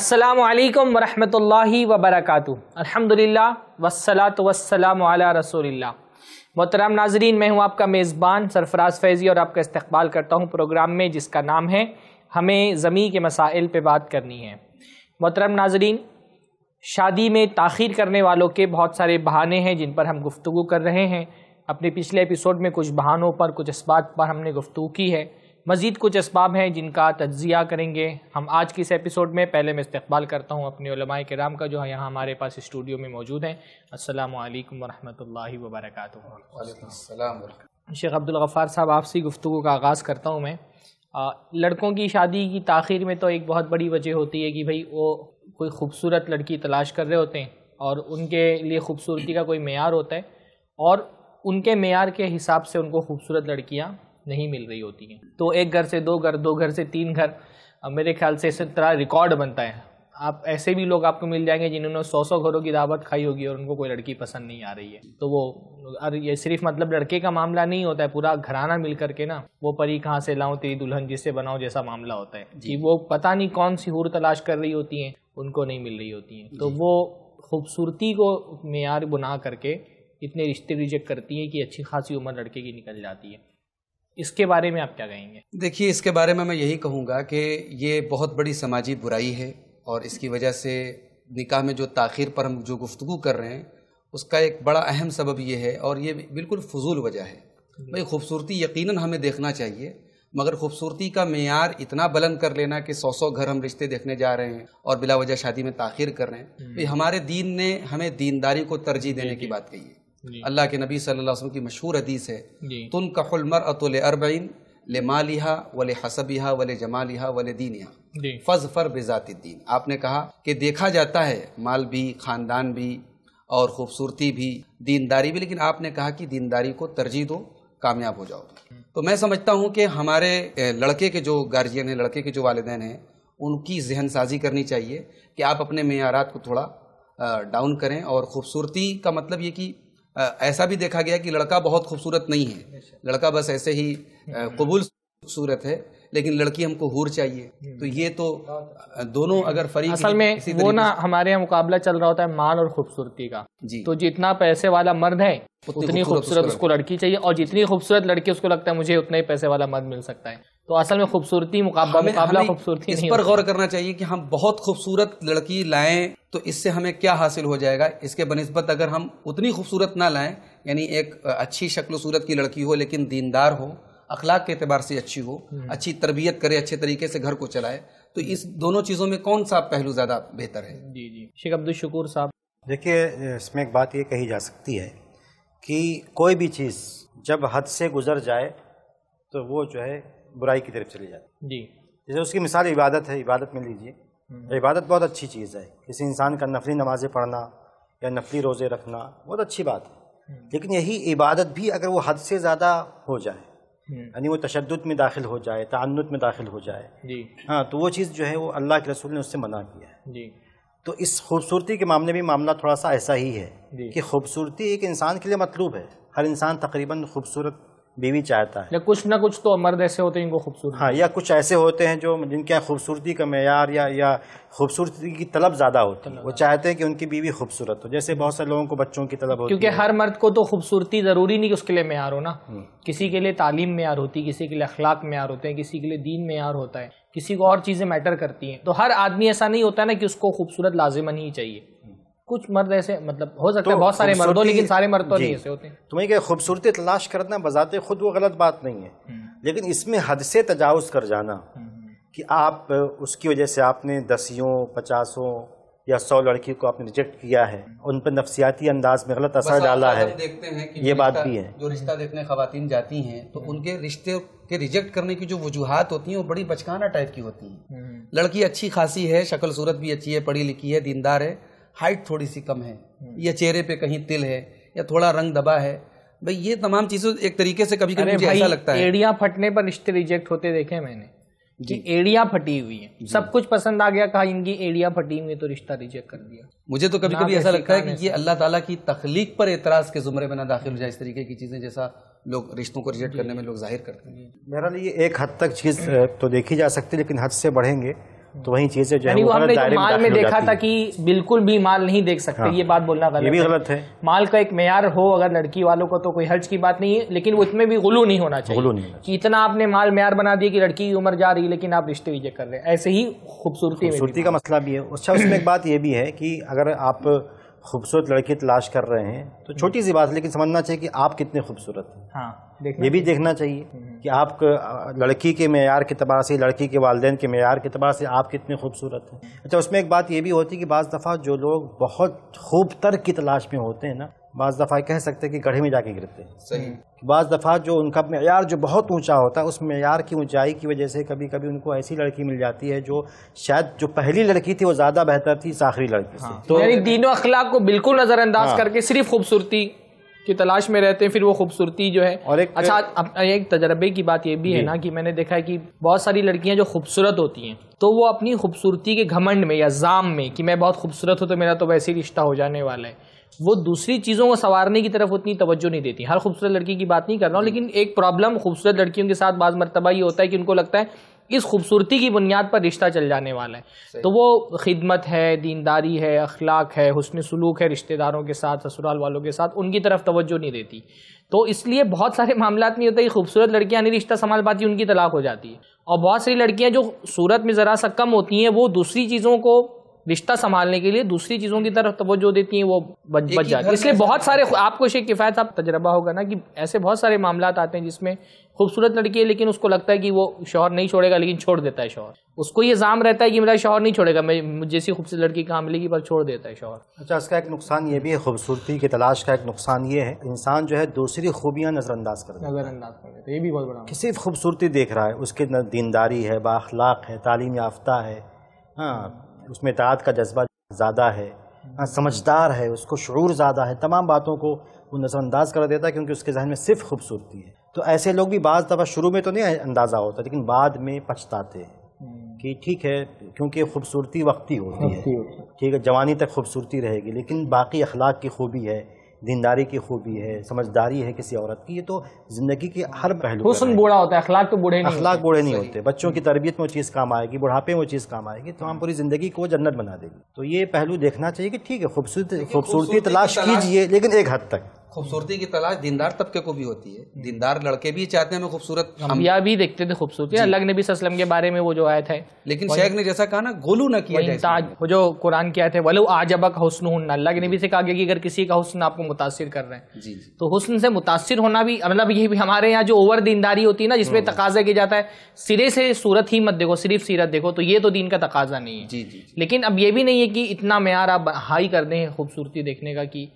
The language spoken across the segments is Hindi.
असलकम वरहि वबरक अलहमदिल्ला वसलात वसलाम रसोल्ला मोहतरम नाजरीन मैं हूँ आपका मेज़बान सरफराज फैज़ी और आपका इस्तबाल करता हूँ प्रोग्राम में जिसका नाम है हमें ज़मी के मसाइल पर बात करनी है मोहतरम नाजरीन शादी में ताखिर करने वालों के बहुत सारे बहाने हैं जिन पर हम गुफ्तगू कर रहे हैं अपने पिछले एपिसोड में कुछ बहानों पर कुछ इस बात पर हमने गुफ्तु की है मज़ीद कुछ इसबाब हैं जिनका तज्ज़िया करेंगे हम आज के इस एपिसोड में पहले मैं इस्तबाल करता हूँ अपने कराम का जो यहाँ हमारे पास स्टूडियो में मौजूद हैं अल्लाम वरहमल वबरक शेख अब्दुल साहब आपसी गुफ्तु का आगाज़ करता हूँ मैं लड़कों की शादी की ताखिर में तो एक बहुत बड़ी वजह होती है कि भाई वो कोई खूबसूरत लड़की तलाश कर रहे होते हैं और उनके लिए खूबसूरती का कोई मैार होता है और उनके मैार के हिसाब से उनको खूबसूरत लड़कियाँ नहीं मिल रही होती हैं तो एक घर से दो घर दो घर से तीन घर मेरे ख्याल से इस तरह रिकॉर्ड बनता है आप ऐसे भी लोग आपको मिल जाएंगे जिन्होंने सौ सौ घरों की दावत खाई होगी और उनको कोई लड़की पसंद नहीं आ रही है तो वो और ये सिर्फ मतलब लड़के का मामला नहीं होता है पूरा घराना मिल करके ना वो परी कहाँ से लाऊं तेरी दुल्हन जिससे बनाओ जैसा मामला होता है कि वो पता नहीं कौन सी हूर तलाश कर रही होती हैं उनको नहीं मिल रही होती हैं तो वो खूबसूरती को मैार बुना करके इतने रिश्ते रिजेक्ट करती हैं कि अच्छी खासी उम्र लड़के की निकल जाती है इसके बारे में आप क्या कहेंगे देखिए इसके बारे में मैं यही कहूँगा कि ये बहुत बड़ी समाजी बुराई है और इसकी वजह से निकाह में जो ताखिर पर हम जो गुफ्तु कर रहे हैं उसका एक बड़ा अहम सबब ये है और ये बिल्कुल फजूल वजह है भाई खूबसूरती यकीनन हमें देखना चाहिए मगर खूबसूरती का मैार इतना बुलंद कर लेना कि सौ सौ घर हम रिश्ते देखने जा रहे हैं और बिला वजह शादी में ताखिर कर रहे हैं हम्म। भाई हमारे दीन ने हमें दीनदारी को तरजीह देने की बात कही है अल्लाह के नबी सल्लल्लाहु अलैहि वसल्लम की मशहूर हदीस है तुन मर अतुल अरबैन ले मालिहा वले हसबिहा वले जमालिहा वले दीनिया फज फर बेजाती दीन आपने कहा कि देखा जाता है माल भी खानदान भी और खूबसूरती भी दीनदारी भी लेकिन आपने कहा कि दीनदारी को तरजीह दो कामयाब हो जाओ तो मैं समझता हूँ कि हमारे लड़के के जो गार्जियन हैं लड़के के जो वालदेन हैं उनकी जहन साजी करनी चाहिए कि आप अपने मैारात को थोड़ा डाउन करें और ख़ूबसूरती का मतलब ये कि ऐसा भी देखा गया कि लड़का बहुत खूबसूरत नहीं है लड़का बस ऐसे ही कबूल खूबसूरत है लेकिन लड़की हमको हूर चाहिए हम्म। तो ये तो दोनों हम्म। अगर फरी असल में वो ना हमारे यहाँ मुकाबला चल रहा होता है मान और खूबसूरती का जी तो जितना पैसे वाला मर्द है उतनी खूबसूरत उसको लड़की चाहिए और जितनी खूबसूरत लड़की उसको लगता है मुझे उतना ही पैसे वाला मर्द मिल सकता है तो असल में खूबसूरती मुकाबला मुकाबला खूबसूरती इस पर गौर करना चाहिए कि हम बहुत खूबसूरत लड़की लाएं तो इससे हमें क्या हासिल हो जाएगा इसके बनस्बत अगर हम उतनी खूबसूरत ना लाएं यानी एक अच्छी शक्ल सूरत की लड़की हो लेकिन दीनदार हो अखलाक के अतबार से अच्छी हो हम्म। अच्छी तरबियत करे अच्छे तरीके से घर को चलाए तो इस दोनों चीज़ों में कौन सा पहलू ज़्यादा बेहतर है जी जी शेख अब्दुल शकूर साहब देखिए इसमें एक बात ये कही जा सकती है कि कोई भी चीज़ जब हद से गुजर जाए तो वो जो है बुराई की तरफ चली जाती जी जैसे उसकी मिसाल इबादत है इबादत में लीजिए हम्म। इबादत बहुत अच्छी चीज़ है किसी इंसान का नफली नमाज़ें पढ़ना या नफली रोज़े रखना बहुत अच्छी बात है हम्म। लेकिन यही इबादत भी अगर वो हद से ज़्यादा हो जाए हम्म। यानी वो तशद में दाखिल हो जाए तानुत में दाखिल हो जाए जी हाँ तो वो चीज़ जो है वो अल्लाह के रसूल ने उससे मना किया है जी तो इस खूबसूरती के मामले में मामला थोड़ा सा ऐसा ही है कि खूबसूरती एक इंसान के लिए मतलूब है हर इंसान तकरीबन खूबसूरत बीवी चाहता है या कुछ ना कुछ तो मर्द ऐसे होते हैं इनको खूबसूरत हाँ या कुछ ऐसे होते हैं जो जिनके यहाँ खूबसूरती का मैार या या खूबसूरती की तलब ज़्यादा होती है वो चाहते हैं कि उनकी बीवी खूबसूरत हो जैसे बहुत से लोगों को बच्चों की तलब होती है क्योंकि हर मर्द को तो खूबसूरती ज़रूरी नहीं कि उसके लिए मैार हो ना हम्म। किसी के लिए तालीम मैार होती किसी के लिए अखलाक मैार होते हैं किसी के लिए दीन मैार होता है किसी को और चीज़ें मैटर करती हैं तो हर आदमी ऐसा नहीं होता ना कि उसको खूबसूरत लाजमन ही चाहिए कुछ मर्द ऐसे मतलब हो सकता तो है बहुत सारे मर्द हो लेकिन सारे मर्द तो नहीं ऐसे होते तुम्हें तो क्या खूबसूरती तलाश करना बजाते खुद वो गलत बात नहीं है हम्म। लेकिन इसमें हद से तजावज़ कर जाना हम्म, हम्म। कि आप उसकी वजह से आपने दसियों पचासों या सौ लड़की को आपने रिजेक्ट किया है उन पर नफसियाती अंदाज में गलत असर डाला है देखते हैं कि ये बात भी है जो रिश्ता देखने खातन जाती हैं तो उनके रिश्ते के रिजेक्ट करने की जो वजूहत होती हैं वो बड़ी बचकाना टाइप की होती हैं लड़की अच्छी खासी है शक्ल सूरत भी अच्छी है पढ़ी लिखी है दीनदार है हाइट थोड़ी सी कम है हम्म। या चेहरे पे कहीं तिल है या थोड़ा रंग दबा है भाई ये तमाम चीज़ों एक तरीके से कभी कभी ऐसा लगता है एड़ियाँ फटने पर रिश्ते रिजेक्ट होते देखे मैंने कि एड़िया फटी हुई है सब कुछ पसंद आ गया कहा इनकी एड़िया फटी हुई तो रिश्ता रिजेक्ट कर दिया मुझे तो कभी कभी ऐसा लगता है कि ये अल्लाह ताला की तखलीक पर एतराज के जुमरे में ना दाखिल हो जाए इस तरीके की चीज़ें जैसा लोग रिश्तों को रिजेक्ट करने में लोग जाहिर करते हैं मेरा ये एक हद तक चीज़ तो देखी जा सकती है लेकिन हद से बढ़ेंगे तो वही चीजें जो है वो हमने जो माल में देखा था कि बिल्कुल भी माल नहीं देख सकते हाँ, ये बात बोलना गलत ये भी गलत है माल का एक मैार हो अगर लड़की वालों को तो कोई हर्ज की बात नहीं है लेकिन उसमें भी गुलू नहीं होना चाहिए गुलू नहीं कि इतना आपने माल मैार बना दिया कि लड़की की उम्र जा रही है लेकिन आप रिश्ते विजय कर रहे हैं ऐसे ही खूबसूरती खूबसूरती का मसला भी है अच्छा उसमें एक बात यह भी है कि अगर आप खूबसूरत लड़की तलाश कर रहे हैं तो छोटी सी बात लेकिन समझना चाहिए कि आप कितने खूबसूरत हैं हाँ ये भी देखना चाहिए हम्म, हम्म। कि आप लड़की के मैार के तबार से लड़की के वालदेन के मैार के तबार से आप कितने खूबसूरत हैं अच्छा उसमें एक बात ये भी होती है कि बज़ दफ़ा जो लोग बहुत खूब तर की तलाश में होते हैं ना बज़ दफ़ा कह सकते हैं कि गढ़े में जाके गिरते हैं सही बज़ दफ़ा जो उनका मैार जो बहुत ऊंचा होता है उस मैार की ऊंचाई की वजह से कभी कभी उनको ऐसी लड़की मिल जाती है जो शायद जो पहली लड़की थी वो ज़्यादा बेहतर थी इस आखिरी लड़की से तो दीनों अखलाक को बिल्कुल नज़रअंदाज हाँ। करके सिर्फ खूबसूरती की तलाश में रहते हैं फिर वो खूबसूरती जो है और एक अच्छा अब एक तजर्बे की बात ये भी है ना कि मैंने देखा है कि बहुत सारी लड़कियां जो खूबसूरत होती हैं तो वो अपनी खूबसूरती के घमंड में या जाम में कि मैं बहुत खूबसूरत हूँ तो मेरा तो वैसे ही रिश्ता हो जाने वाला है वो दूसरी चीज़ों को संवारने की तरफ उतनी तवज्जो नहीं देती हर खूबसूरत लड़की की बात नहीं कर रहा हूँ लेकिन एक प्रॉब्लम खूबसूरत लड़कियों के साथ बाज़ मरतबा ये होता है कि उनको लगता है इस खूबसूरती की बुनियाद पर रिश्ता चल जाने वाला है तो वो खिदमत है दीनदारी है अखलाक है हसन सलूक है रिश्तेदारों के साथ ससुराल वालों के साथ उनकी तरफ तवज्जो नहीं देती तो इसलिए बहुत सारे मामला नहीं होता कि खूबसूरत लड़कियाँ नहीं रिश्ता संभाल पाती उनकी तलाक हो जाती है और बहुत सारी लड़कियाँ जो सूरत में ज़रा सा कम होती हैं वो दूसरी चीज़ों को रिश्ता संभालने के लिए दूसरी चीज़ों की तरफ तवज्जो देती हैं वो बच बच जाती है इसलिए बहुत सारे आपको शेख किफ़ायत आप तजर्बा होगा ना कि ऐसे बहुत सारे मामला आते हैं जिसमें खूबसूरत लड़की है लेकिन उसको लगता है कि वो शोहर नहीं छोड़ेगा लेकिन छोड़ देता है शोहर उसको ये जाम रहता है कि मेरा शोहर नहीं छोड़ेगा मैं जैसी खूबसूरत लड़की कहाँ मिलेगी पर छोड़ देता है शोहर अच्छा इसका एक नुकसान ये भी है खूबसूरती की तलाश का एक नुकसान ये है इंसान जो है दूसरी खूबियाँ नज़रअंदाज कर नज़रअंदाज कर देता है ये भी बहुत बड़ा सिर्फ खूबसूरती देख रहा है उसके दीनदारी है बाखलाक है तालीम याफ्ता है हाँ उसमें इतात का जज्बा ज़्यादा है हाँ समझदार है उसको शूर ज़्यादा है तमाम बातों को वो नज़रअंदाज कर देता है क्योंकि उसके जहन में सिर्फ खूबसूरती है तो ऐसे लोग भी बाज़ दफ़ा शुरू में तो नहीं अंदाज़ा होता लेकिन बाद में पछताते हैं हम्म। कि ठीक है क्योंकि खूबसूरती वक्ती होती है ठीक है जवानी तक खूबसूरती रहेगी लेकिन बाकी अखलाक की खूबी है दीनदारी की खूबी है समझदारी है किसी औरत की ये तो ज़िंदगी के हर पहलू बूढ़ा होता है अखलाक तो बूढ़े नहीं अखलाक बूढ़े नहीं होते बच्चों की तरबियत में वो चीज़ काम आएगी बुढ़ापे में वो चीज़ काम आएगी तो हम पूरी ज़िंदगी को जन्नत बना देगी तो ये पहलू देखना चाहिए कि ठीक है खूबसूरती खूबसूरती तलाश कीजिए लेकिन एक हद तक खूबसूरती की तलाश दीनदार तबके को भी होती है हम्म। दीनदार लड़के भी चाहते हैं खूबसूरत खूबसूरत अम्बिया भी देखते थे खूबसूरती अल्लाह नबी सल्लम के बारे में वो जो आयत है लेकिन शेख ने जैसा कहा ना गोलू न किया वो जो कुरान के आए थे वलो आजबक हुसन हन्ना अल्लाह के नबी से कहा गया कि अगर किसी का हुसन आपको मुतासर कर रहे हैं जी तो हुसन से मुतासर होना भी मतलब ये भी हमारे यहाँ जो ओवर दीनदारी होती है ना जिसमें तकाजा किया जाता है सिरे से सूरत ही मत देखो सिर्फ सीरत देखो तो ये तो दीन का तकाजा नहीं है लेकिन अब ये भी नहीं है कि इतना मैार आप हाई कर दें खूबसूरती देखने का कि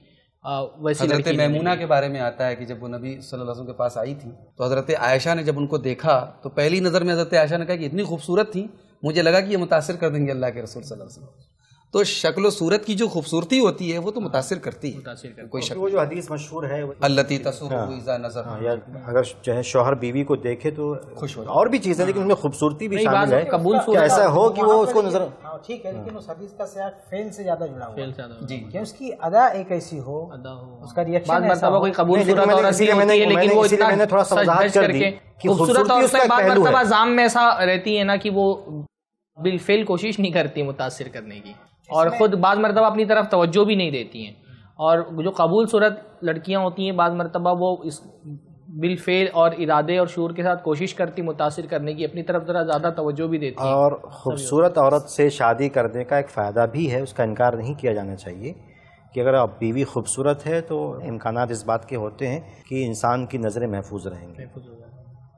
वैसी हजरत मैमूना के बारे में आता है कि जब वो नबी सल्लल्लाहु अलैहि वसल्लम के पास आई थी तो हजरत आयशा ने जब उनको देखा तो पहली नज़र में हजरत आयशा ने कहा कि इतनी खूबसूरत थी मुझे लगा कि ये मुतासर कर देंगे अल्लाह के रसूल सल्लल्लाहु अलैहि वसल्लम तो शक्ल सूरत की जो खूबसूरती होती है वो तो हाँ, मुतासर करती है कोई शक्ल जो हदीस मशहूर है अल्लती तसुरा नजर अगर चाहे शोहर बीवी को देखे तो खुश हो और भी चीज़ें लेकिन हाँ। उनमें खूबसूरती भी शामिल है कबूल ऐसा हो कि वो उसको नजर हाँ, ठीक है लेकिन उस हदीस का सियार फेल से ज्यादा जुड़ा हुआ जी क्या उसकी अदा एक ऐसी हो उसका रिएक्शन ऐसा हो कोई कबूल सूरत और असली होती है लेकिन वो इतना मैंने थोड़ा समझा कर दी खूबसूरत और उसका बात मतलब जाम में ऐसा रहती है ना कि वो बिलफेल कोशिश नहीं करती मुतासर करने की और खुद बाज़ मरतबा अपनी तरफ तोज्जो भी नहीं देती हैं और जो कबूल सूरत लड़कियाँ होती हैं बाज़ मरतबा वो इस बिलफेल और इरादे और शोर के साथ कोशिश करती मुतासर करने की अपनी तरफ ज़रा ज़्यादा तोज्जो भी देती और ख़ूबसूरत औरत से शादी करने का एक फ़ायदा भी है उसका इनकार नहीं किया जाना चाहिए कि अगर आप बीवी खूबसूरत है तो इम्कान इस बात के होते हैं कि इंसान की नज़रें महफूज रहेंगे महफूज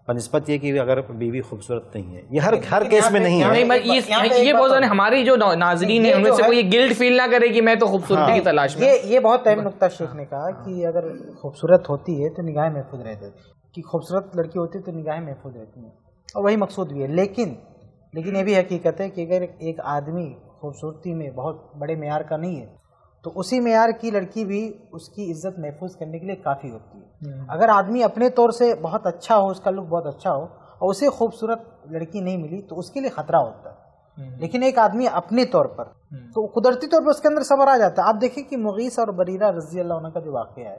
बनस्पत ये कि अगर बीवी खूबसूरत नहीं है ये हर हर केस में नहीं है ये ये बहुत हमारी जो नाजरीन है उनमें से कोई गिल्ट फील ना करे कि मैं तो खूबसूरती हाँ। की तलाश में ये ये बहुत अहम हाँ। नुकता शेख ने कहा हाँ। कि अगर खूबसूरत होती है तो निगाहें महफूज रहती थी कि खूबसूरत लड़की होती है तो निगाहें महफूज रहती हैं और वही मकसूद भी है लेकिन लेकिन ये भी हकीकत है कि अगर एक आदमी खूबसूरती में बहुत बड़े मैार का नहीं है तो उसी मैार की लड़की भी उसकी इज्जत महफूज करने के लिए काफ़ी होती है हम्म। अगर आदमी अपने तौर से बहुत अच्छा हो उसका लुक बहुत अच्छा हो और उसे खूबसूरत लड़की नहीं मिली तो उसके लिए खतरा होता है हम्म। लेकिन एक आदमी अपने तौर पर हम्म। तो कुदरती तौर पर उसके अंदर सबर आ जाता है आप देखिए कि मुगीस और बरीरा रजी अल्लाह का जो वाक़ है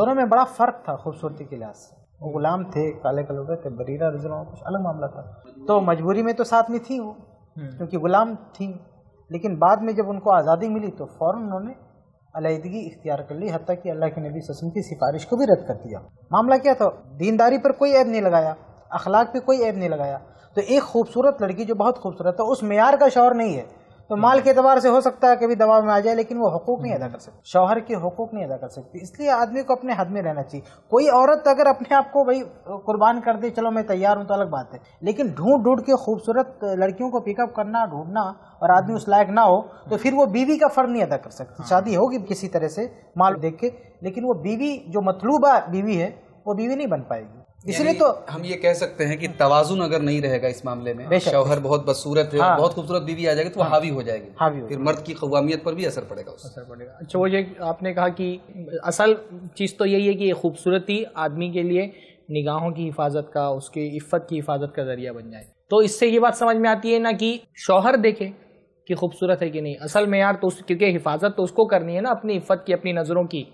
दोनों में बड़ा फ़र्क था खूबसूरती के लिहाज से वो गुलाम थे काले कलर के थे बरीरा रजी कुछ अलग मामला था तो मजबूरी में तो साथ में थी वो क्योंकि गुलाम थी लेकिन बाद में जब उनको आज़ादी मिली तो फ़ौर उन्होंने अलहदगी इख्तियार कर ली हती कि अल्लाह के नबी ससम की सिफारिश को भी रद्द कर दिया मामला क्या था दीनदारी पर कोई ऐब नहीं लगाया अखलाक पर कोई ऐब नहीं लगाया तो एक खूबसूरत लड़की जो बहुत खूबसूरत है उस मैार का शौर नहीं है तो माल के अतबार से हो सकता है कभी दबाव में आ जाए लेकिन वो हकूक नहीं अदा कर सकती हम्म। शौहर के हकूक नहीं अदा कर सकती इसलिए आदमी को अपने हद में रहना चाहिए कोई औरत अगर अपने आप को भाई कुर्बान कर दे चलो मैं तैयार हूँ तो अलग बात है लेकिन ढूंढ ढूंढ के खूबसूरत लड़कियों को पिकअप करना ढूंढना और आदमी उस लायक ना हो तो फिर वो बीवी का फर्ज नहीं अदा कर सकती हाँ। शादी होगी किसी तरह से माल देख के लेकिन वो बीवी जो मतलूबा बीवी है वो बीवी नहीं बन पाएगी इसलिए तो हम ये कह सकते हैं कि तवाजुन अगर नहीं रहेगा इस मामले में शौहर बहुत बदसूरत है हाँ। बहुत खूबसूरत बीवी आ जाएगी तो हाँ। हावी हो जाएगी हावी हो फिर मर्द की कवामियत पर भी असर पड़ेगा असर पड़ेगा अच्छा वो ये आपने कहा कि असल चीज़ तो यही है कि खूबसूरती आदमी के लिए निगाहों की हिफाजत का उसके इफ़्फ़त की हिफाजत का जरिया बन जाए तो इससे ये बात समझ में आती है ना कि शौहर देखे कि खूबसूरत है कि नहीं असल में यार तो उस क्योंकि हिफाजत तो उसको करनी है ना अपनी इफ़्फ़त की अपनी नज़रों की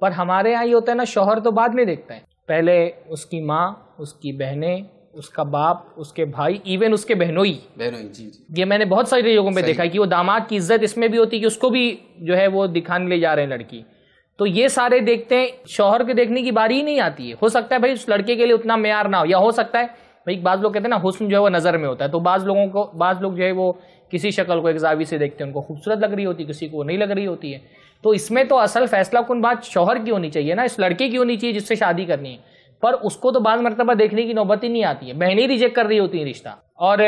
पर हमारे यहाँ ये होता है ना शौहर तो बाद में देखता है पहले उसकी माँ उसकी बहनें उसका बाप उसके भाई इवन उसके बहनोई बहनोई जी, जी ये मैंने बहुत सारे लोगों में देखा है कि वो दामाद की इज्जत इसमें भी होती है कि उसको भी जो है वो दिखाने ले जा रहे हैं लड़की तो ये सारे देखते हैं शोहर के देखने की बारी ही नहीं आती है हो सकता है भाई उस लड़के के लिए उतना मैार ना हो या हो सकता है भाई बाज लोग कहते हैं ना हुस्न जो है वो नज़र में होता है तो बाज लोगों को बाज लोग जो है वो किसी शक्ल को एक जावी से देखते हैं उनको खूबसूरत लग रही होती है किसी को नहीं लग रही होती है तो इसमें तो असल फैसला कन बात शोहर की होनी चाहिए ना इस लड़के की होनी चाहिए जिससे शादी करनी है पर उसको तो बाद मरतबा देखने की नौबत ही नहीं आती है ही रिजेक्ट कर रही होती है रिश्ता और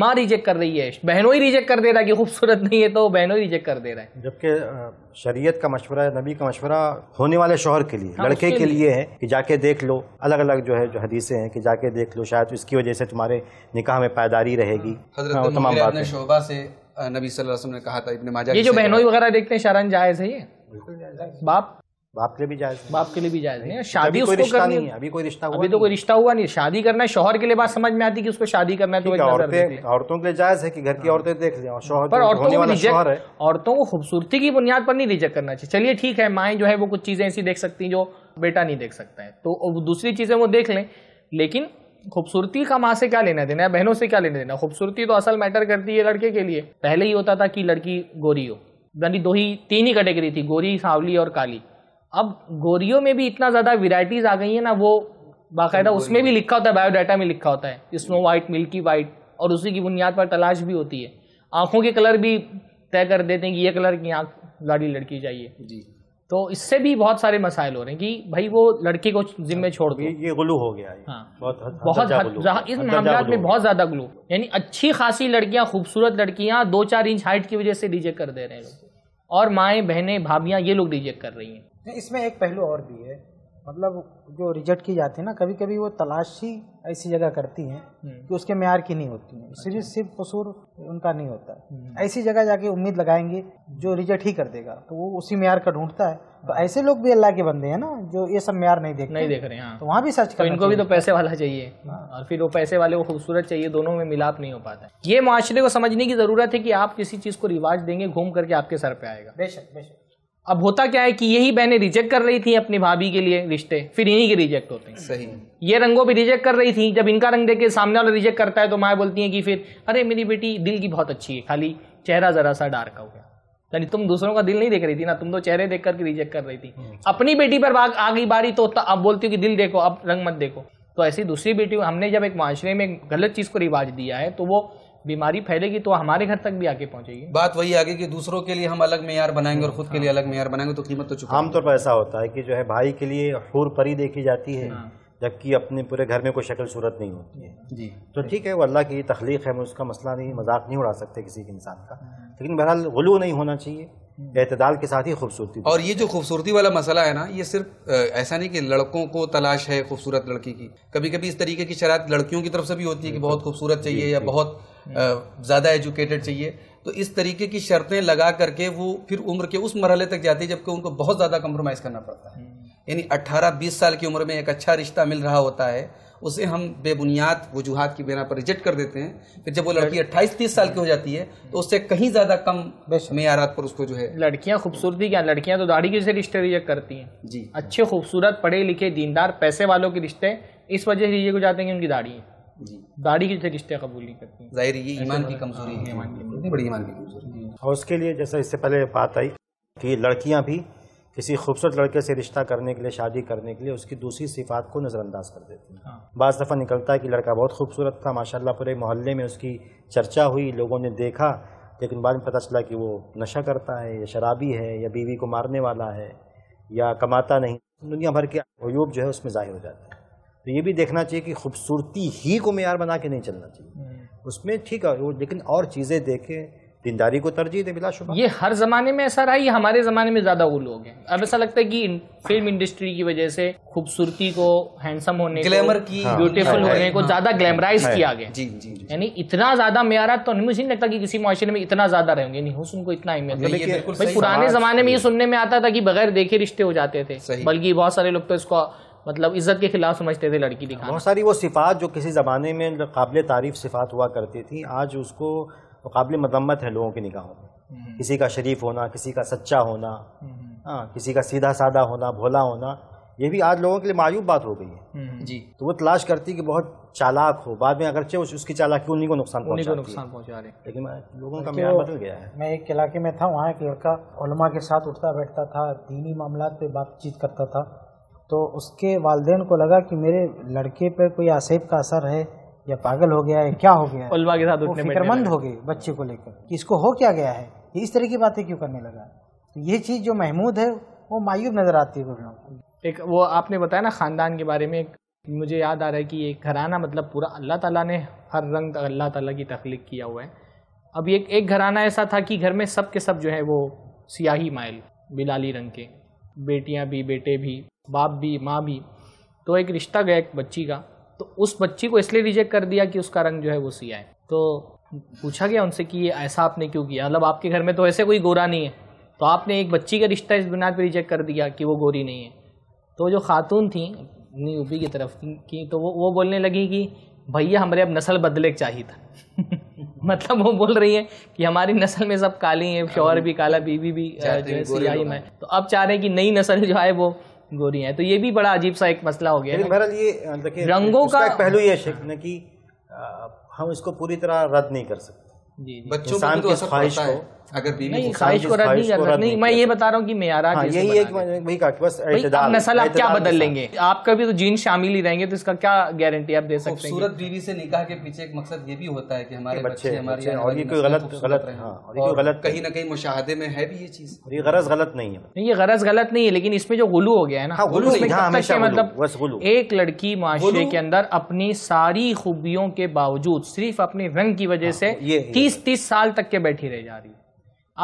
माँ रिजेक्ट कर रही है बहनों ही रिजेक्ट कर दे रहा है कि खूबसूरत नहीं है तो बहनों ही रिजेक्ट कर दे रहा है जबकि शरीयत का मशवरा नबी का मशवरा होने वाले शोहर के लिए हाँ, लड़के के लिए है कि जाके देख लो अलग अलग जो है जो हदीसें हैं कि जाके देख लो शायद इसकी वजह से तुम्हारे निकाह में पायदारी रहेगी हाँ। हाँ, तमाम बात शोभा से नबी सल्लल्लाहु वसल्लम ने कहा था इब्ने माजा ये जो बहनोई वगैरह देखते हैं शरण जायज है ये बाप बाप के लिए भी जायज बाप के लिए भी जायज है शादी उसको करनी है अभी कोई रिश्ता अभी तो कोई रिश्ता हुआ नहीं शादी करना है शोहर के लिए बात समझ में आती है कि उसको शादी करना है तो औरतों के लिए जायज है कि घर की हाँ। औरतें देख लें शोहर पर औरतों को रिजेक्ट औरतों को खूबसूरती की बुनियाद पर नहीं रिजेक्ट करना चाहिए चलिए ठीक है माएँ जो है वो कुछ चीजें ऐसी देख सकती हैं जो बेटा नहीं देख सकता है तो दूसरी चीजें वो देख लें लेकिन खूबसूरती का माँ से क्या लेना देना है बहनों से क्या लेना देना खूबसूरती तो असल मैटर करती है लड़के के लिए पहले ही होता था कि लड़की गोरी हो यानी दो ही तीन ही कैटेगरी थी गोरी सांवली और काली अब गोरियों में भी इतना ज़्यादा वेराइटीज़ आ गई है ना वो बाकायदा उसमें भी लिखा होता है बायोडाटा में लिखा होता है स्नो वाइट मिल्की वाइट और उसी की बुनियाद पर तलाश भी होती है आँखों के कलर भी तय कर देते हैं कि ये कलर की आँख लाड़ी लड़की चाहिए जी तो इससे भी बहुत सारे मसाइल हो रहे हैं कि भाई वो लड़की को जिम्मे छोड़ दो ये गुलू हो गया हाँ बहुत हद, बहुत हद, इस मामला में बहुत ज्यादा ग्लू यानी अच्छी खासी लड़कियां खूबसूरत लड़कियां दो चार इंच हाइट की वजह से रिजेक्ट कर दे रहे हैं और माए बहने भाभियां ये लोग रिजेक्ट कर रही हैं इसमें एक पहलू और भी है मतलब जो रिजेक्ट की जाती है ना कभी कभी वो तलाशी ऐसी जगह करती है हम्म। कि उसके मैार की नहीं होती है अच्छा। सिर्फ कसूर उनका नहीं होता है हम्म। ऐसी जगह जाके उम्मीद लगाएंगे जो रिजेक्ट ही कर देगा तो वो उसी मैार का ढूंढता है तो हाँ। ऐसे लोग भी अल्लाह के बंदे हैं ना जो ये सब मैार नहीं देख नहीं देख रहे हैं हाँ। तो वहाँ भी सर्च तो कर इनको भी तो पैसे वाला चाहिए हाँ। और फिर वो पैसे वाले वो खूबसूरत चाहिए दोनों में मिलाप नहीं हो पाता है ये माशरे को समझने की जरूरत है कि आप किसी चीज़ को रिवाज देंगे घूम करके आपके सर पे आएगा बेशक बेशक अब होता क्या है कि यही बहनें रिजेक्ट कर रही थी अपनी भाभी के लिए रिश्ते फिर इन्हीं के रिजेक्ट होते हैं सही ये रंगों भी रिजेक्ट कर रही थी जब इनका रंग देख के सामने वाला रिजेक्ट करता है तो माँ बोलती हैं कि फिर अरे मेरी बेटी दिल की बहुत अच्छी है खाली चेहरा जरा सा डार्क हो गया यानी तुम दूसरों का दिल नहीं देख रही थी ना तुम तो चेहरे देख करके रिजेक्ट कर रही थी हम्म। अपनी बेटी पर भाग आ गई बारी तो अब बोलती हूँ कि दिल देखो अब रंग मत देखो तो ऐसी दूसरी बेटी हमने जब एक माशरे में गलत चीज़ को रिवाज दिया है तो वो बीमारी फैलेगी तो हमारे घर तक भी आके पहुंचेगी बात वही आगे कि दूसरों के लिए हम अलग मैार बनाएंगे और खुद हाँ। के लिए हाँ। अलग मैार बनाएंगे तो कीमत तो चुका आमतौर पर ऐसा होता है कि जो है भाई के लिए हूर परी देखी जाती है हाँ। जबकि अपने पूरे घर में कोई शक्ल सूरत नहीं होती है जी तो ठीक है वो अल्लाह की तख्लीक है हम उसका मसला नहीं मजाक नहीं उड़ा सकते किसी के इंसान का हाँ। लेकिन बहरहाल गलू नहीं होना चाहिए एतदाल के साथ ही खूबसूरती और ये जो खूबसूरती वाला मसला है ना ये सिर्फ ऐसा नहीं कि लड़कों को तलाश है खूबसूरत लड़की की कभी कभी इस तरीके की शराब लड़कियों की तरफ से भी होती है कि बहुत खूबसूरत चाहिए या बहुत ज़्यादा एजुकेटेड चाहिए तो इस तरीके की शर्तें लगा करके वो फिर उम्र के उस मरहले तक जाती है जबकि उनको बहुत ज़्यादा कंप्रोमाइज़ करना पड़ता है हम्म। यानी अट्ठारह बीस साल की उम्र में एक अच्छा रिश्ता मिल रहा होता है उसे हम बेबुनियाद वजूहत की बिना पर रिजेक्ट कर देते हैं फिर जब वो लड़की अट्ठाईस तीस साल की हो जाती है तो उससे कहीं ज़्यादा कम मैारात पर उसको जो है लड़कियाँ खूबसूरती क्या लड़कियाँ तो दाढ़ी के से रिश्ते रिजेक्ट करती हैं जी अच्छे खूबसूरत पढ़े लिखे दीनदार पैसे वालों के रिश्ते इस वजह से रिजेक्ट हो जाते हैं कि उनकी दाढ़ी है दाढ़ी की रिश्ते कबूल नहीं करती जाहिर ये ईमान की कमजोरी हाँ, है ईमान की बड़ी ईमान की कमजोरी और उसके लिए जैसे इससे पहले बात आई कि लड़कियां भी किसी खूबसूरत लड़के से रिश्ता करने के लिए शादी करने के लिए उसकी दूसरी सिफात को नज़रअंदाज कर देती हैं हाँ। बज़ दफ़ा निकलता है कि लड़का बहुत खूबसूरत था माशाल्लाह पूरे मोहल्ले में उसकी चर्चा हुई लोगों ने देखा लेकिन बाद में पता चला कि वो नशा करता है या शराबी है या बीवी को मारने वाला है या कमाता नहीं दुनिया भर के अयूब जो है उसमें ज़ाहिर हो जाते हैं तो ये भी देखना चाहिए कि खूबसूरती ही को मैार बना के नहीं चलना चाहिए हम्म। उसमें ठीक है लेकिन और चीज़ें देखें दिनदारी को तरजीह दें बिलाशुबा ये हर ज़माने में ऐसा रहा है हमारे ज़माने में ज़्यादा वो लोग हैं अब ऐसा लगता है कि फिल्म इंडस्ट्री की वजह से खूबसूरती को हैंडसम होने ग्लैमर की ब्यूटीफुल होने को हाँ। हाँ। हाँ। ज़्यादा ग्लैमराइज किया गया यानी इतना ज़्यादा म्यारा तो मुझे नहीं लगता कि किसी माशरे में इतना ज़्यादा रहेंगे नहीं हुसन को इतना अहमियत भाई पुराने ज़माने में ये सुनने में आता था कि बगैर देखे रिश्ते हो जाते थे बल्कि बहुत सारे लोग तो इसको मतलब इज्जत के खिलाफ समझते थे लड़की दिखाना बहुत सारी वो सिफात जो किसी ज़माने में काबिल तारीफ सिफात हुआ करती थी आज उसको तो काबिल मजम्मत है लोगों की निगाहों में हम्म। किसी का शरीफ होना किसी का सच्चा होना हम्म। हाँ किसी का सीधा साधा होना भोला होना ये भी आज लोगों के लिए मायूब बात हो गई है हम्म। जी तो वो तलाश करती कि बहुत चालाक हो बाद में अगरचे उस, उसकी चालाकी उन्हीं को नुकसान उन्हीं को नुकसान पहुंचा रहे लेकिन लोगों का मेरा बदल गया है मैं एक इलाके में था वहाँ एक लड़का उलमा के साथ उठता बैठता था दीनी मामला पे बातचीत करता था तो उसके वालदेन को लगा कि मेरे लड़के पर कोई आसेब का असर है या पागल हो गया है क्या हो गया है के साथ उठने फिक्रमंद हो गए बच्चे को लेकर कि इसको हो क्या गया है इस तरह की बातें क्यों करने लगा तो ये चीज़ जो महमूद है वो मायूब नज़र आती है को एक वो आपने बताया ना ख़ानदान के बारे में मुझे याद आ रहा है कि ये घराना मतलब पूरा अल्लाह ताला ने हर रंग अल्लाह ताला की तख्लीक किया हुआ है अब एक एक घराना ऐसा था कि घर में सब के सब जो है वो सियाही माइल बिलाली रंग के बेटियां भी बेटे भी बाप भी माँ भी तो एक रिश्ता गया एक बच्ची का तो उस बच्ची को इसलिए रिजेक्ट कर दिया कि उसका रंग जो है वो सिया है तो पूछा गया उनसे कि ये ऐसा आपने क्यों किया मतलब आपके घर में तो ऐसे कोई गोरा नहीं है तो आपने एक बच्ची का रिश्ता इस बुनियाद पर रिजेक्ट कर दिया कि वो गोरी नहीं है तो जो खातून थी अपनी यूपी की तरफ की तो वो वो बोलने लगी कि भैया हमारे अब नस्ल बदले चाहिए था मतलब वो बोल रही है कि हमारी नस्ल में सब काली है शोहर भी काला तो बीवी भी, भी जो है सियाही में तो अब चाह रहे हैं कि नई नस्ल जो है वो गोरी हैं तो ये भी बड़ा अजीब सा एक मसला हो गया लेकिन बहरहाल ये देखिए रंगों का एक पहलू ये शेख ने कि हम इसको पूरी तरह रद्द नहीं कर सकते जी, जी। बच्चों तो की ख्वाहिश को अगर बीवी ख्वाहिश को रद्द नहीं करना नहीं मैं ये बता रहा हूँ की मेयारा यही तो एक वही बस नस्ल आप क्या बदल लेंगे आपका भी तो जीन शामिल ही रहेंगे तो इसका क्या गारंटी आप दे सकते हैं सूरत बीवी से निकाह के पीछे एक मकसद ये भी होता है कि हमारे बच्चे हमारे गलत गलत हाँ, गलत कहीं ना कहीं मुशाहदे में है भी ये चीज ये गरज गलत नहीं है ये गरज गलत नहीं है लेकिन इसमें जो गुलू हो गया है ना हाँ, हाँ, गुलू मतलब एक लड़की माशरे के अंदर अपनी सारी खूबियों के बावजूद सिर्फ अपने रंग की वजह से तीस तीस साल तक के बैठी रह जा रही है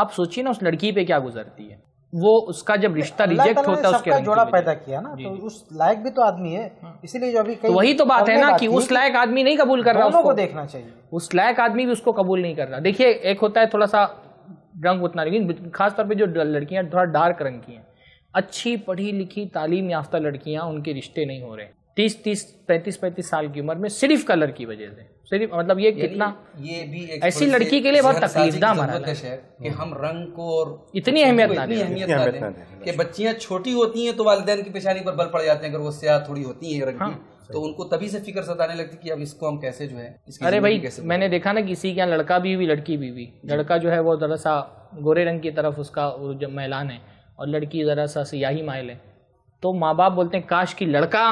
आप सोचिए ना उस लड़की पे क्या गुजरती है वो उसका जब रिश्ता रिजेक्ट होता है उसके जोड़ा पैदा किया ना तो उस लायक भी तो आदमी है हाँ। इसीलिए जो अभी तो वही तो बात है ना कि उस लायक आदमी नहीं कबूल कर रहा उसको देखना चाहिए उस लायक आदमी भी उसको कबूल नहीं कर रहा देखिए एक होता है थोड़ा सा रंग उतना लेकिन खासतौर पर जो लड़कियां थोड़ा डार्क रंग की हैं अच्छी पढ़ी लिखी तालीम याफ्ता लड़कियां उनके रिश्ते नहीं हो रहे तीस तीस पैंतीस पैंतीस साल की उम्र में सिर्फ कलर की वजह से सिर्फ मतलब ये कितना ये भी ऐसी लड़की के लिए बहुत तकलीफ दाम कि हम रंग को और इतनी अहमियत कि बच्चियां छोटी होती हैं तो वाले की पेशानी पर बल पड़ जाते हैं अगर वो स्याह थोड़ी होती है रंग हाँ, तो उनको तभी से फिक्र सताने लगती कि अब इसको हम कैसे जो है अरे भाई मैंने देखा ना किसी के यहाँ लड़का भी हुई लड़की भी हुई लड़का जो है वो जरा सा गोरे रंग की तरफ उसका मैलान है और लड़की जरा सा सियाही माइल है तो माँ बाप बोलते हैं काश की लड़का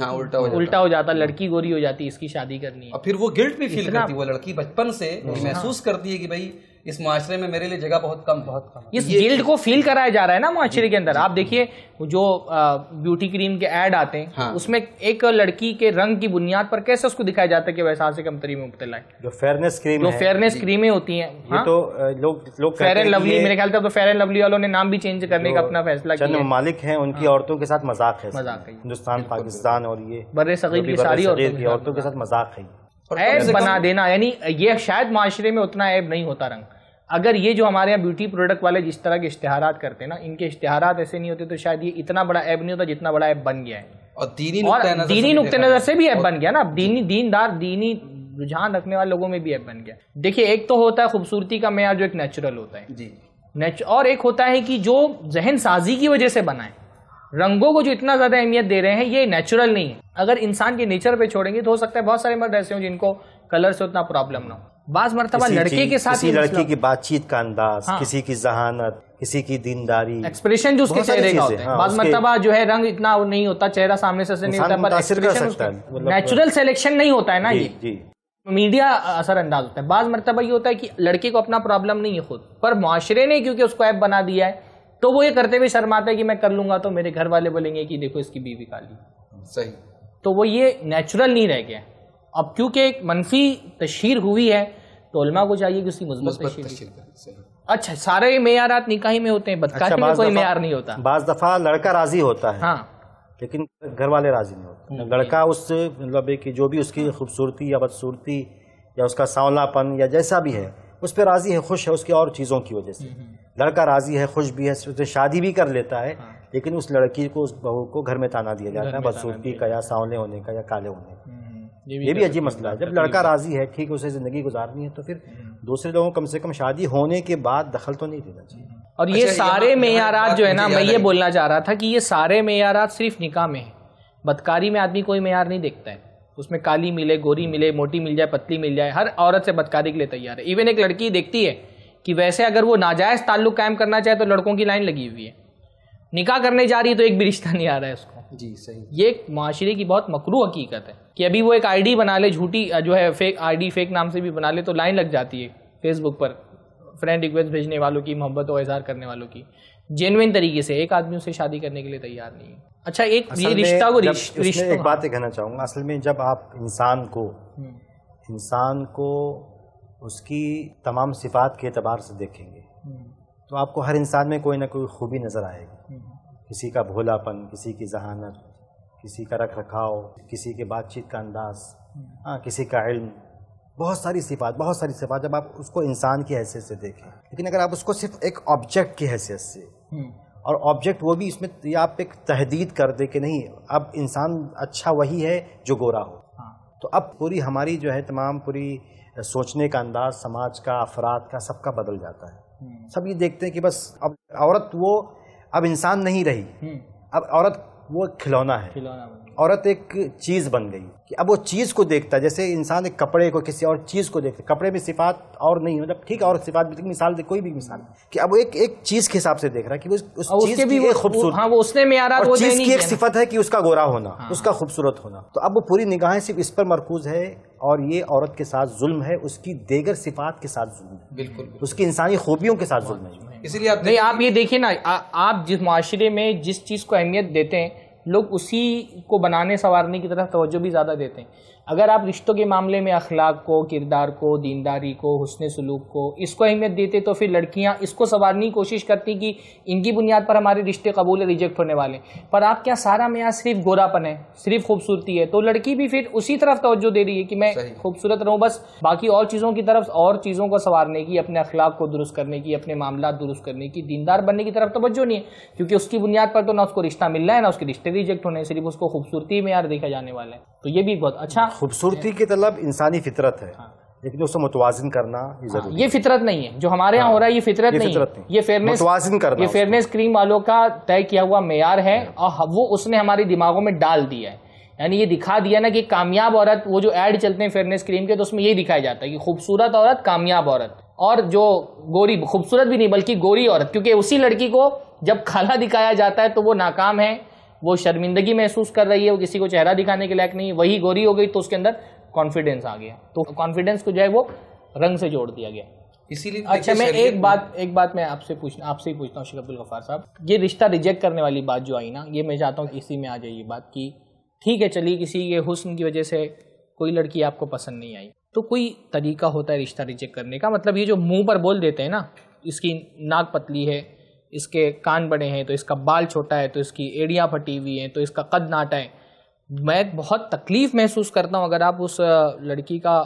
हाँ, उल्टा हो उल्टा हो जाता लड़की गोरी हो जाती इसकी शादी करनी है और फिर वो गिल्ट भी फील करती वो लड़की बचपन से हाँ। महसूस करती है कि भाई इस माशरे में मेरे लिए जगह बहुत कम बहुत कम इस गिल्ड को फील कराया जा रहा है ना माशरे के अंदर आप देखिए जो ब्यूटी क्रीम के ऐड आते हैं हाँ। उसमें एक लड़की के रंग की बुनियाद पर कैसे उसको दिखाया जाता है कि वैसा से कमतरी में मुबतला है जो फेयरनेस क्रीम जो फेयरनेस क्रीमें होती हैं हाँ? तो लोग लोग फेयर एंड लवली मेरे ख्याल तो फेयर एंड लवली वालों ने नाम भी चेंज करने का अपना फैसला किया मालिक हैं उनकी हाँ। औरतों के साथ मजाक है मजाक है हिंदुस्तान पाकिस्तान और ये बर सगीर की सारी औरतों के साथ मजाक है ऐब बना देना यानी ये शायद माशरे में उतना ऐब नहीं होता रंग अगर ये जो हमारे यहाँ ब्यूटी प्रोडक्ट वाले जिस तरह के इश्तहार करते हैं ना इनके इश्तहार ऐसे नहीं होते तो शायद ये इतना बड़ा ऐप नहीं होता जितना बड़ा ऐप बन गया है और दीनी और दीनी नुकते नज़र से भी ऐप बन गया ना दीनी दीनदार दीनी रुझान रखने वाले लोगों में भी ऐप बन गया देखिए एक तो होता है खूबसूरती का मैार जो एक नेचुरल होता है जी और एक होता है कि जो जहन साजी की वजह से बनाए रंगों को जो इतना ज़्यादा अहमियत दे रहे हैं ये नेचुरल नहीं है अगर इंसान के नेचर पे छोड़ेंगे तो हो सकता है बहुत सारे मर्द ऐसे हों जिनको कलर से उतना प्रॉब्लम ना हो बाज मरतबा लड़के के साथ किसी लड़की की बातचीत का अंदाज हाँ। किसी की जहानत किसी की दीनदारी एक्सप्रेशन जो उसके चेहरे का होता है हाँ, बाज मरतबा जो है रंग इतना नहीं होता चेहरा सामने से नहीं होता पर नेचुरल सिलेक्शन मतलब- नहीं होता है ना ये मीडिया असर अंदाज होता है बाज मरतबा ये होता है कि लड़के को अपना प्रॉब्लम नहीं है खुद पर माशरे ने क्योंकि उसको ऐप बना दिया है तो वो ये करते हुए शर्माता है कि मैं कर लूंगा तो मेरे घर वाले बोलेंगे कि देखो इसकी बीवी काली सही तो वो ये नेचुरल नहीं रह गया अब क्योंकि एक मनफी तशहर हुई है तो उलमा को चाहिए कि उसकी मजबूत अच्छा सारे मैारात निकाही में होते हैं बदकाश अच्छा, में कोई मैार नहीं होता बाज दफ़ा लड़का राजी होता है हाँ लेकिन घर वाले राजी नहीं होते हम्म। लड़का उससे मतलब कि जो भी उसकी खूबसूरती या बदसूरती या उसका सांवलापन या जैसा भी है उस पर राज़ी है खुश है उसकी और चीज़ों की वजह से हम्म। लड़का राज़ी है खुश भी है उससे शादी भी कर लेता है हाँ। लेकिन उस लड़की को उस बहू को घर में ताना दिया जाता है बदसूरती का या सांवले होने का या काले होने का हम्म। ये भी, ये भी अजीब मसला है जब लड़का राज़ी है ठीक है उसे ज़िंदगी गुजारनी है तो फिर दूसरे लोगों कम से कम शादी होने के बाद दखल तो नहीं देना चाहिए और ये अच्छा, सारे मैारात जो है ना मैं ये बोलना चाह रहा था कि ये सारे मैारात सिर्फ निकाह में है बदकारी में आदमी कोई मैार नहीं देखता है उसमें काली मिले गोरी मिले मोटी मिल जाए पतली मिल जाए हर औरत से बदकारी के लिए तैयार है इवन एक लड़की देखती है कि वैसे अगर वो नाजायज़ ताल्लुक कायम करना चाहे तो लड़कों की लाइन लगी हुई है निकाह करने जा रही है तो एक भी रिश्ता नहीं आ रहा है उसको जी सही ये एक माशरे की बहुत मकरू हकीकत है कि अभी वो एक आईडी बना ले झूठी जो है फेक आईडी फेक नाम से भी बना ले तो लाइन लग जाती है फेसबुक पर फ्रेंड रिक्वेस्ट भेजने वालों की मोहब्बत और इजहार करने वालों की जेनुइन तरीके से एक आदमी उसे शादी करने के लिए तैयार नहीं है अच्छा एक ये रिश्ता को रिश्ता एक बात कहना चाहूँगा असल में जब आप इंसान को हम्म। इंसान को उसकी तमाम सिफात के अतबार से देखेंगे तो आपको हर इंसान में कोई ना कोई खूबी नज़र आएगी किसी का भोलापन किसी की जहानत किसी का रख रखाव किसी के बातचीत का अंदाज हाँ किसी का इल्म बहुत सारी सिफात बहुत सारी सिफात जब आप उसको इंसान की हैसियत से देखें लेकिन अगर आप उसको सिर्फ एक ऑब्जेक्ट की हैसियत से हम्म। और ऑब्जेक्ट वो भी इसमें आप एक तहदीद कर दे कि नहीं अब इंसान अच्छा वही है जो गोरा हो हाँ। तो अब पूरी हमारी जो है तमाम पूरी सोचने का अंदाज समाज का अफराद का सबका बदल जाता है हम्म। सब ये देखते हैं कि बस अब औरत वो अब इंसान नहीं रही हम्म। अब औरत वो खिलौना है खिलौना औरत एक चीज़ बन गई कि अब वो चीज़ को देखता है जैसे इंसान एक कपड़े को किसी और चीज़ को देखता है कपड़े में सिफात और नहीं मतलब ठीक है और सिफात भी मिसाल दे कोई भी मिसाल कि अब वो एक एक चीज़ के हिसाब से देख रहा है कि वो उस चीज़ भी वो खूबसूरत हाँ वो उसने मेरा वो चीज़ की एक सिफत है कि उसका गोरा होना हाँ। उसका खूबसूरत होना तो अब वो पूरी निगाहें सिर्फ इस पर मरकूज है और ये औरत के साथ जुल्म है उसकी देगर सिफात के साथ जुल्म है बिल्कुल उसकी इंसानी खूबियों के साथ जुल्म है इसीलिए आप नहीं आप ये देखिए ना आ, आप जिस माशरे में जिस चीज़ को अहमियत देते हैं लोग उसी को बनाने संवारने की तरफ तोज्जो भी ज़्यादा देते हैं अगर आप रिश्तों के मामले में अखलाक को किरदार को दीनदारी को हसन सलूक को इसको अहमियत देते तो फिर लड़कियां इसको संवारने की कोशिश करती कि इनकी बुनियाद पर हमारे रिश्ते कबूल रिजेक्ट होने वाले पर आप क्या सारा मैं यहाँ सिर्फ गोरापन है सिर्फ खूबसूरती है तो लड़की भी फिर उसी तरफ तोज्जो दे रही है कि मैं खूबसूरत रहूँ बस बाकी और चीज़ों की तरफ और चीज़ों को संवारने की अपने अखलाक को दुरुस्त करने की अपने मामला दुरुस्त करने की दीनदार बनने की तरफ तोज्जो नहीं है क्योंकि उसकी बुनियाद पर तो ना उसको रिश्ता मिल रहा है ना उसके रिश्ते रिजेक्ट होने सिर्फ उसको खूबसूरती में यार देखा जाने वाला है तो ये भी एक बहुत अच्छा खूबसूरती की तलब इंसानी फितरत है हाँ। लेकिन उसको मुतवाजन करना ये, हाँ, ये फितरत नहीं है जो हमारे यहाँ हाँ, हो रहा है ये फितरत नहीं ये फेयरनेस मुतवाजन करना ये फेयरनेस क्रीम वालों का तय किया हुआ मैार है हाँ। और वो उसने हमारे दिमागों में डाल दिया है यानी ये दिखा दिया ना कि कामयाब औरत वो जो एड चलते हैं फेयरनेस क्रीम के तो उसमें यही दिखाया जाता है कि खूबसूरत औरत कामयाब औरत और जो गोरी खूबसूरत भी नहीं बल्कि गोरी औरत क्योंकि उसी लड़की को जब खाला दिखाया जाता है तो वो नाकाम है वो शर्मिंदगी महसूस कर रही है वो किसी को चेहरा दिखाने के लायक नहीं वही गोरी हो गई तो उसके अंदर कॉन्फिडेंस आ गया तो कॉन्फिडेंस को जो है वो रंग से जोड़ दिया गया इसीलिए तो अच्छा मैं एक बात एक बात मैं आपसे पूछ आपसे ही पूछता हूँ शेख अब्दुल गफार साहब ये रिश्ता रिजेक्ट करने वाली बात जो आई ना ये मैं चाहता हूँ इसी में आ जाइए बात की ठीक है चलिए किसी के हुस्न की वजह से कोई लड़की आपको पसंद नहीं आई तो कोई तरीका होता है रिश्ता रिजेक्ट करने का मतलब ये जो मुंह पर बोल देते हैं ना इसकी नाक पतली है इसके कान बड़े हैं तो इसका बाल छोटा है तो इसकी एड़ियाँ फटी हुई हैं तो इसका कद नाटा है मैं बहुत तकलीफ़ महसूस करता हूँ अगर आप उस लड़की का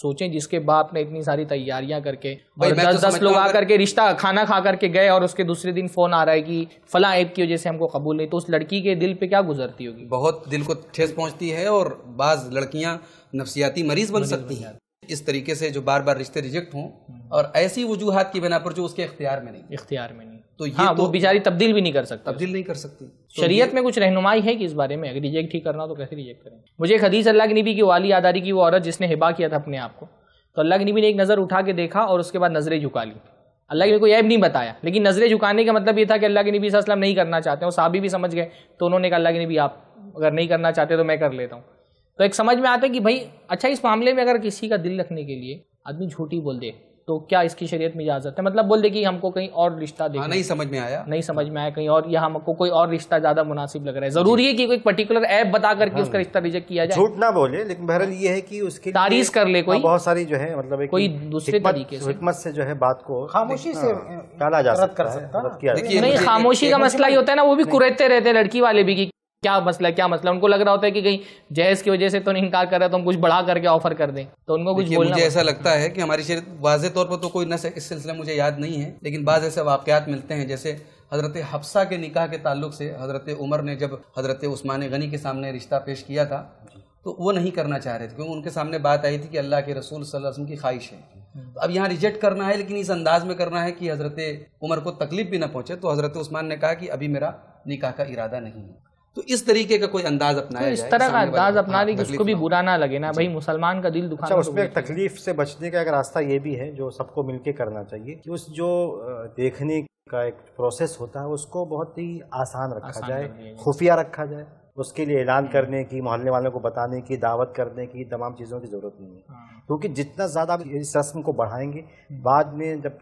सोचें जिसके बाप ने इतनी सारी तैयारियां करके और दस तो दस लोग आकर के रिश्ता खाना खा करके गए और उसके दूसरे दिन फोन आ रहा है कि फला ऐप की वजह से हमको कबूल नहीं तो उस लड़की के दिल पे क्या गुजरती होगी बहुत दिल को ठेस पहुंचती है और बाज लड़कियां नफसियाती मरीज बन सकती हैं इस तरीके से जो बार बार रिश्ते रिजेक्ट हों और ऐसी वजूहत की बिना पर जो उसके इख्तियार में नहीं इख्तियार में नहीं तो ये हाँ, तो वो बेचारी तब्दील भी नहीं कर सकती तब्दील नहीं कर सकती तो शरीयत में कुछ रहनुमाई है कि इस बारे में अगर रिजेक्ट ठीक करना तो कैसे रिजेक्ट करें मुझे एक हदीस अल्लाह के नबी की वाली आदारी की वो औरत जिसने हिबा किया था अपने आप को तो अल्लाह के नबी ने एक नज़र उठा के देखा और उसके बाद नज़रें झुका ली अल्लाह के नबी को यह नहीं बताया लेकिन नज़रें झुकाने का मतलब ये था कि अल्लाह के नबी सलम नहीं करना चाहते और साहबी भी समझ गए तो उन्होंने कहा अल्लाह के नबी आप अगर नहीं करना चाहते तो मैं कर लेता हूँ तो एक समझ में आता है कि भाई अच्छा इस मामले में अगर किसी का दिल रखने के लिए आदमी झूठी बोल दे तो क्या इसकी शरीयत में इजाजत है मतलब बोल दे कि हमको कहीं और रिश्ता दे हाँ, नहीं समझ में आया नहीं समझ में आया कहीं और या हमको कोई और रिश्ता ज्यादा मुनासिब लग रहा है जरूरी है कि कोई पर्टिकुलर ऐप बता करके हाँ। उसका रिश्ता रिजेक्ट किया जाए झूठ ना बोले लेकिन बहरहाल ये है कि उसकी तारीफ कर ले कोई हाँ, बहुत सारी जो है मतलब कोई दूसरे तरीके से से जो है बात को खामोशी से टाला जा सकता है मतलब नहीं खामोशी का मसला ये होता है ना वो भी कुरेते रहते हैं लड़की वाले भी क्या मसला क्या मसला उनको लग रहा होता है कि कहीं जहेज की वजह से तो नहीं इनकार कर रहा तो हम कुछ बढ़ा करके ऑफर कर दें तो उनको कुछ बोलना मुझे ऐसा लगता है कि हमारी शरीर वाजे तौर पर तो कोई नस इस सिलसिले में मुझे याद नहीं है लेकिन बाज ऐसे वाकयात मिलते हैं जैसे हज़रत हफ्सा के निकाह के ताल्लुक से हज़रत उमर ने जब हज़रत उस्मान गनी के सामने रिश्ता पेश किया था तो वो नहीं करना चाह रहे थे क्योंकि उनके सामने बात आई थी कि अल्लाह के रसूल वसल्लम की ख्वाहिश है तो अब यहाँ रिजेक्ट करना है लेकिन इस अंदाज में करना है कि हज़रत उमर को तकलीफ भी ना पहुँचे तो हज़रत उस्मान ने कहा कि अभी मेरा निकाह का इरादा नहीं है तो इस तरीके का कोई अंदाज अपनाया तो इस तरह का अंदाज अपना हाँ, उसको भी बुरा ना लगे ना भाई मुसलमान का दिल दुखा अच्छा तो उसमें तकलीफ से बचने का एक रास्ता ये भी है जो सबको मिलकर करना चाहिए कि उस जो देखने का एक प्रोसेस होता है उसको बहुत ही आसान रखा जाए खुफिया रखा जाए उसके लिए ऐलान करने की मोहल्ले वालों को बताने की दावत करने की तमाम चीज़ों की ज़रूरत नहीं है हाँ। क्योंकि जितना ज़्यादा आप इस रस्म को बढ़ाएंगे बाद में जब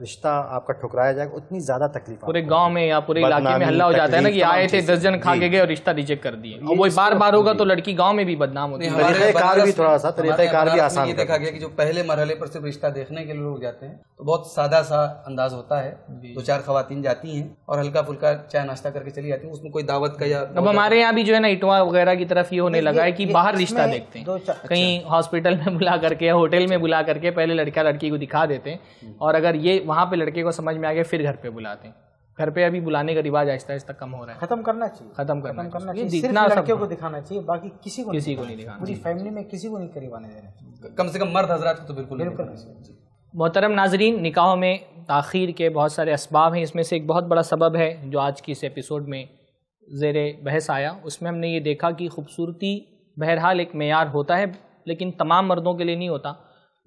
रिश्ता आपका ठुकराया जाएगा उतनी ज़्यादा तकलीफ पूरे गांव में या पूरे इलाके में हल्ला हो जाता है ना कि आए थे दस जन खा के गए और रिश्ता रिजेक्ट कर दिए और वो बार बार होगा तो लड़की गाँव में भी बदनाम होती है कार भी थोड़ा सा तो कार भी आसान देखा गया कि जो पहले मरहले पर सिर्फ रिश्ता देखने के लिए लोग जाते हैं तो बहुत सादा सा अंदाज होता है दो चार खातन जाती हैं और हल्का फुल्का चाय नाश्ता करके चली जाती है उसमें कोई दावत का या अब हमारे यहाँ भी जो है ना इटवा वगैरह की तरफ ये होने लगा है कि बाहर रिश्ता देखते हैं कहीं अच्छा। हॉस्पिटल में बुलाकर करके या होटल में बुला करके पहले लड़का लड़की को दिखा देते हैं हम्म। और अगर ये वहाँ पे लड़के को समझ में आ गया फिर घर पे बुलाते हैं घर पे अभी बुलाने का रिवाज आहिस्ता आहिस्ता कम हो रहा है खत्म करना चाहिए खत्म करना, खत्म करना चाहिए जितना लड़कियों को दिखाना चाहिए बाकी किसी को किसी को नहीं दिखाना पूरी फैमिली में किसी को नहीं करीब आने देना कम से कम मर्द हजरात को तो बिल्कुल बिल्कुल मोहतरम नाजरीन निकाहों में तखिर के बहुत सारे इसबाब हैं इसमें से एक बहुत बड़ा सबब है जो आज की इस एपिसोड में जेर बहस आया उसमें हमने ये देखा कि खूबसूरती बहरहाल एक मैार होता है लेकिन तमाम मर्दों के लिए नहीं होता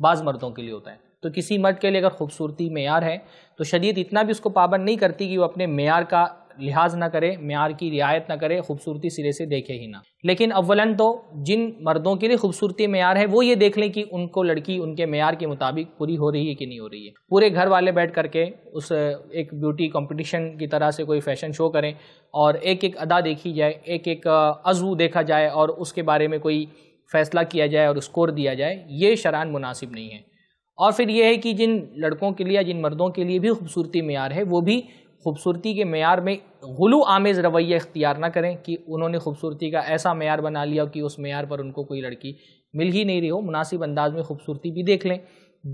बाज़ मर्दों के लिए होता है तो किसी मर्द के लिए अगर खूबसूरती मैार है तो शरीयत इतना भी उसको पाबंद नहीं करती कि वो अपने मैार का लिहाज ना करे मैार की रियायत ना करे खूबसूरती सिरे से देखे ही ना लेकिन अवला तो जिन मर्दों के लिए खूबसूरती मैार है वो ये देख लें कि उनको लड़की उनके मैार के मुताबिक पूरी हो रही है कि नहीं हो रही है पूरे घर वाले बैठ करके उस एक ब्यूटी कंपटीशन की तरह से कोई फैशन शो करें और एक एक अदा देखी जाए एक एक अजू देखा जाए और उसके बारे में कोई फ़ैसला किया जाए और स्कोर दिया जाए ये शरान मुनासिब नहीं है और फिर यह है कि जिन लड़कों के लिए या जिन मर्दों के लिए भी खूबसूरती मैार है वो भी खूबसूरती के मैार में गुलू आमेज़ रवैया इख्तियार ना करें कि उन्होंने खूबसूरती का ऐसा मैार बना लिया कि उस मैार पर उनको कोई लड़की मिल ही नहीं रही हो मुनासिब अंदाज में खूबसूरती भी देख लें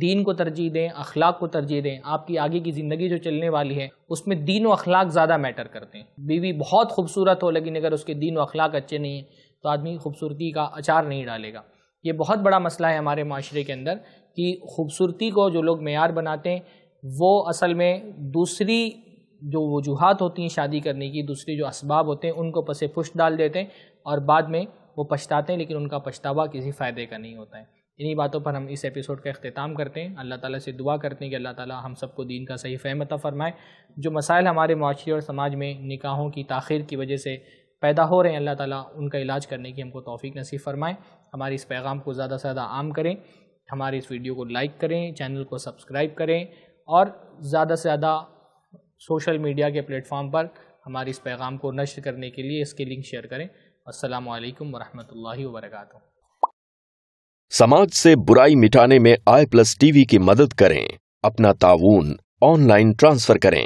दीन को तरजीह दें अखलाक को तरजीह दें आपकी आगे की ज़िंदगी जो चलने वाली है उसमें दीन व अखलाक ज़्यादा मैटर करते हैं बीवी बहुत खूबसूरत हो लेकिन अगर उसके दीन व अखलाक अच्छे नहीं हैं तो आदमी खूबसूरती का अचार नहीं डालेगा ये बहुत बड़ा मसला है हमारे माशरे के अंदर कि खूबसूरती को जो लोग मैार बनाते हैं वो असल में दूसरी जो वजूहत होती हैं शादी करने की दूसरी जो इसबाब होते हैं उनको पसे पुष्ट डाल देते हैं और बाद में वो पछताते हैं लेकिन उनका पछतावा किसी फ़ायदे का नहीं होता है इन्हीं बातों पर हम इस एपिसोड का अख्ताम करते हैं अल्लाह ताला से दुआ करते हैं कि अल्लाह ताला हम सबको दीन का सही फ़हमता फ़रमाए जो मसाइल हमारे माशरे और समाज में निकाहों की तख़िर की वजह से पैदा हो रहे हैं अल्लाह ताला उनका इलाज करने की हमको तौफीक नसीब फरमाएँ हमारे इस पैगाम को ज़्यादा से ज़्यादा आम करें हमारे इस वीडियो को लाइक करें चैनल को सब्सक्राइब करें और ज़्यादा से ज़्यादा सोशल मीडिया के प्लेटफॉर्म पर हमारे इस पैगाम को नष्ट करने के लिए इसके लिंक शेयर करें असलम वरहमल वर्क समाज से बुराई मिटाने में आई प्लस टीवी की मदद करें अपना ताउन ऑनलाइन ट्रांसफ़र करें